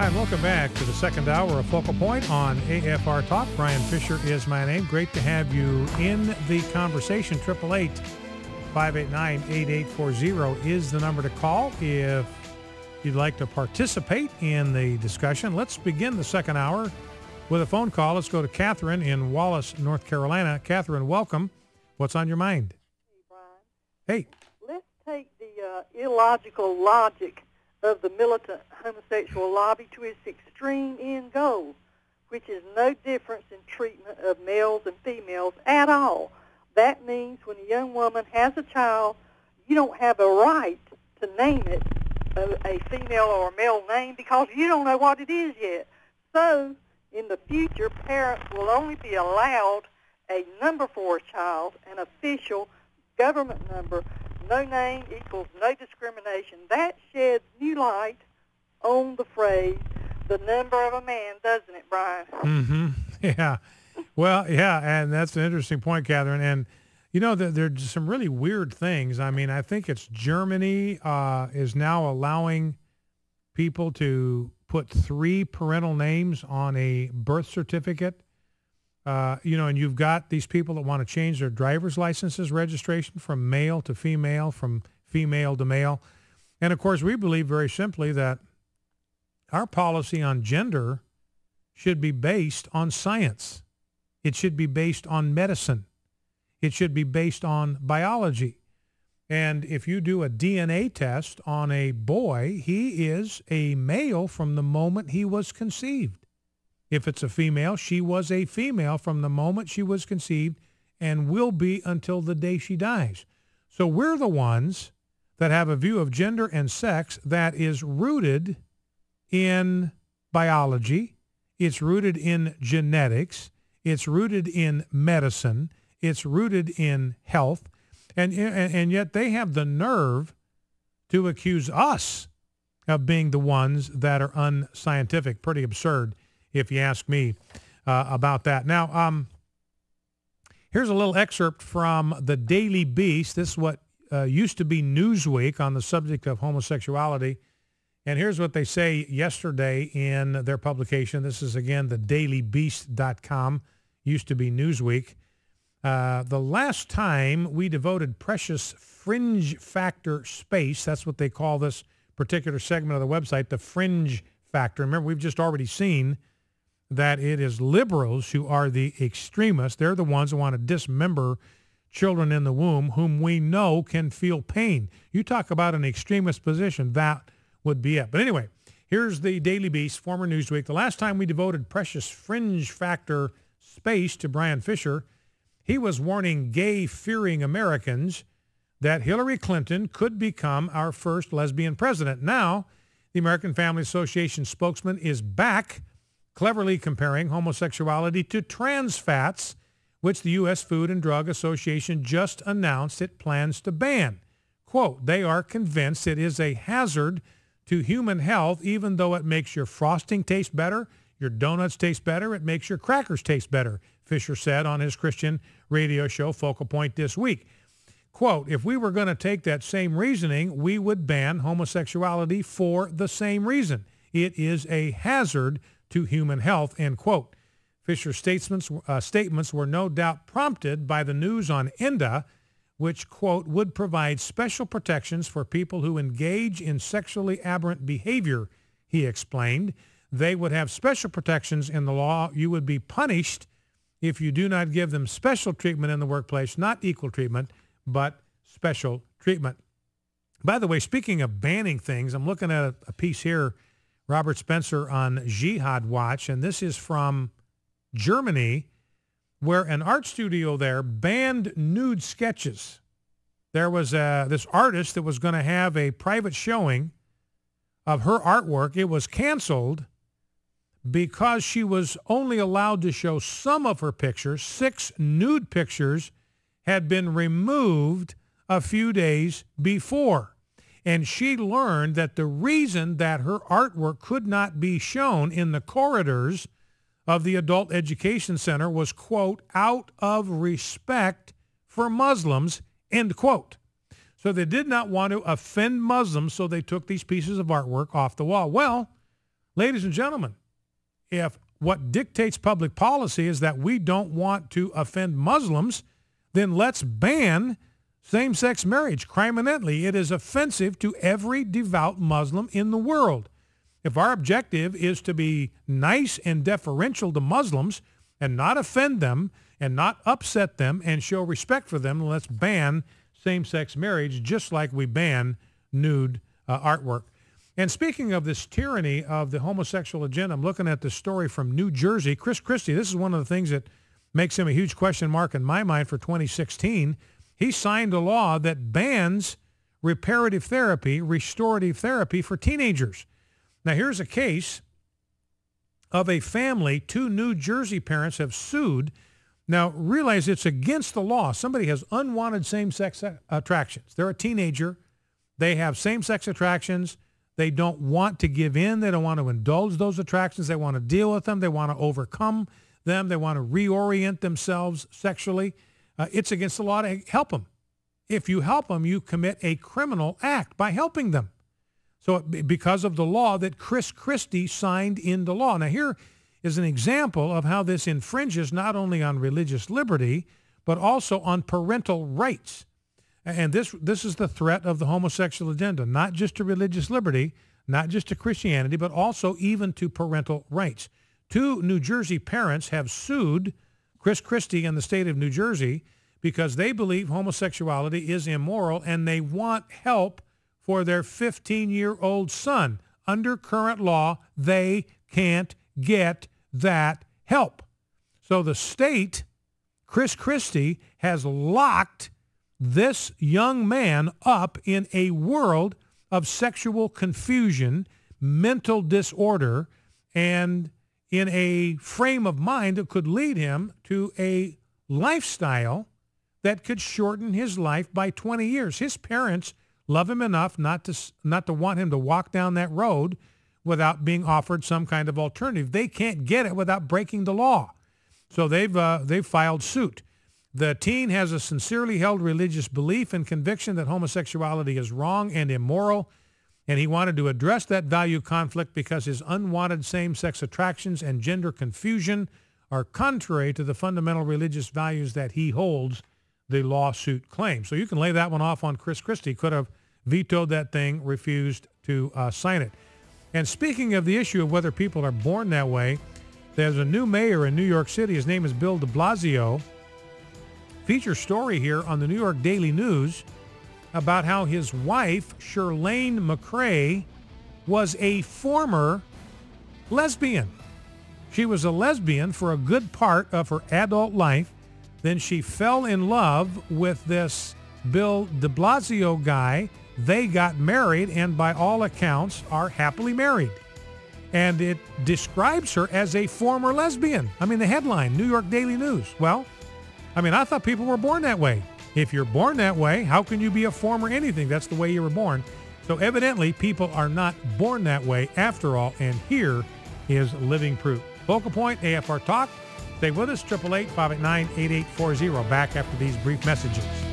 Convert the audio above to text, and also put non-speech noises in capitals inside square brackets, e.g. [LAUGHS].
Hi, and welcome back to the second hour of Focal Point on AFR Talk. Brian Fisher is my name. Great to have you in the conversation. 888 589 8840 is the number to call if you'd like to participate in the discussion. Let's begin the second hour with a phone call. Let's go to Catherine in Wallace, North Carolina. Catherine, welcome. What's on your mind? Hey, Brian. Hey. Let's take the uh, illogical logic of the militant homosexual lobby to its extreme end goal, which is no difference in treatment of males and females at all. That means when a young woman has a child, you don't have a right to name it a, a female or a male name because you don't know what it is yet. So in the future, parents will only be allowed a number for a child, an official government number, no name equals no discrimination. That sheds new light on the phrase, the number of a man, doesn't it, Brian? Mm-hmm. [LAUGHS] Yeah. well, yeah, and that's an interesting point, Catherine. And, you know, there, there's some really weird things. I mean, I think it's Germany uh, is now allowing people to put three parental names on a birth certificate uh, you know, and you've got these people that want to change their driver's licenses registration from male to female, from female to male. And of course, we believe very simply that our policy on gender should be based on science. It should be based on medicine. It should be based on biology. And if you do a DNA test on a boy, he is a male from the moment he was conceived. If it's a female, she was a female from the moment she was conceived and will be until the day she dies. So we're the ones that have a view of gender and sex that is rooted in biology, it's rooted in genetics, it's rooted in medicine, it's rooted in health, and, and, and yet they have the nerve to accuse us of being the ones that are unscientific. Pretty absurd if you ask me uh, about that. Now, um, here's a little excerpt from the Daily Beast. This is what uh, used to be Newsweek on the subject of homosexuality. And here's what they say yesterday in their publication. This is, again, the dailybeast.com, used to be Newsweek. Uh, the last time we devoted precious fringe factor space, that's what they call this particular segment of the website, the fringe factor. Remember, we've just already seen that it is liberals who are the extremists. They're the ones who want to dismember children in the womb whom we know can feel pain. You talk about an extremist position, that would be it. But anyway, here's the Daily Beast, former Newsweek. The last time we devoted precious fringe factor space to Brian Fisher, he was warning gay fearing Americans that Hillary Clinton could become our first lesbian president. Now, the American Family Association spokesman is back cleverly comparing homosexuality to trans fats, which the U.S. Food and Drug Association just announced it plans to ban. Quote, they are convinced it is a hazard to human health, even though it makes your frosting taste better, your donuts taste better, it makes your crackers taste better, Fisher said on his Christian radio show Focal Point this week. Quote, if we were going to take that same reasoning, we would ban homosexuality for the same reason. It is a hazard to human health, end quote. Fisher's statements, uh, statements were no doubt prompted by the news on ENDA, which, quote, would provide special protections for people who engage in sexually aberrant behavior, he explained. They would have special protections in the law. You would be punished if you do not give them special treatment in the workplace, not equal treatment, but special treatment. By the way, speaking of banning things, I'm looking at a, a piece here Robert Spencer on Jihad Watch, and this is from Germany, where an art studio there banned nude sketches. There was a, uh, this artist that was going to have a private showing of her artwork. It was canceled because she was only allowed to show some of her pictures. Six nude pictures had been removed a few days before and she learned that the reason that her artwork could not be shown in the corridors of the Adult Education Center was, quote, out of respect for Muslims, end quote. So they did not want to offend Muslims, so they took these pieces of artwork off the wall. Well, ladies and gentlemen, if what dictates public policy is that we don't want to offend Muslims, then let's ban same sex marriage, criminally, it is offensive to every devout Muslim in the world. If our objective is to be nice and deferential to Muslims and not offend them and not upset them and show respect for them, let's ban same sex marriage just like we ban nude uh, artwork. And speaking of this tyranny of the homosexual agenda, I'm looking at this story from New Jersey. Chris Christie, this is one of the things that makes him a huge question mark in my mind for 2016 he signed a law that bans reparative therapy, restorative therapy for teenagers. Now, here's a case of a family. Two New Jersey parents have sued. Now, realize it's against the law. Somebody has unwanted same-sex attractions. They're a teenager. They have same-sex attractions. They don't want to give in. They don't want to indulge those attractions. They want to deal with them. They want to overcome them. They want to reorient themselves sexually. Uh, it's against the law to help them. If you help them, you commit a criminal act by helping them. So, because of the law that Chris Christie signed into law. Now, here is an example of how this infringes not only on religious liberty, but also on parental rights. And this, this is the threat of the homosexual agenda, not just to religious liberty, not just to Christianity, but also even to parental rights. Two New Jersey parents have sued Chris Christie and the state of New Jersey because they believe homosexuality is immoral and they want help for their 15 year old son. Under current law, they can't get that help. So the state, Chris Christie, has locked this young man up in a world of sexual confusion, mental disorder, and in a frame of mind that could lead him to a lifestyle that could shorten his life by 20 years. His parents love him enough not to not to want him to walk down that road without being offered some kind of alternative. They can't get it without breaking the law. So they've uh, they've filed suit. The teen has a sincerely held religious belief and conviction that homosexuality is wrong and immoral and he wanted to address that value conflict because his unwanted same-sex attractions and gender confusion are contrary to the fundamental religious values that he holds, the lawsuit claims. So you can lay that one off on Chris Christie. Could have vetoed that thing, refused to uh, sign it. And speaking of the issue of whether people are born that way, there's a new mayor in New York City. His name is Bill de Blasio. Feature story here on the New York Daily News about how his wife, Shirlane McCrae, was a former lesbian. She was a lesbian for a good part of her adult life. Then she fell in love with this Bill de Blasio guy. They got married and by all accounts are happily married. And it describes her as a former lesbian. I mean, the headline, New York Daily News. Well, I mean, I thought people were born that way. If you're born that way, how can you be a former anything? That's the way you were born. So evidently, people are not born that way after all, and here is living proof. Focal Point, AFR Talk. Stay with us, 888 Back after these brief messages.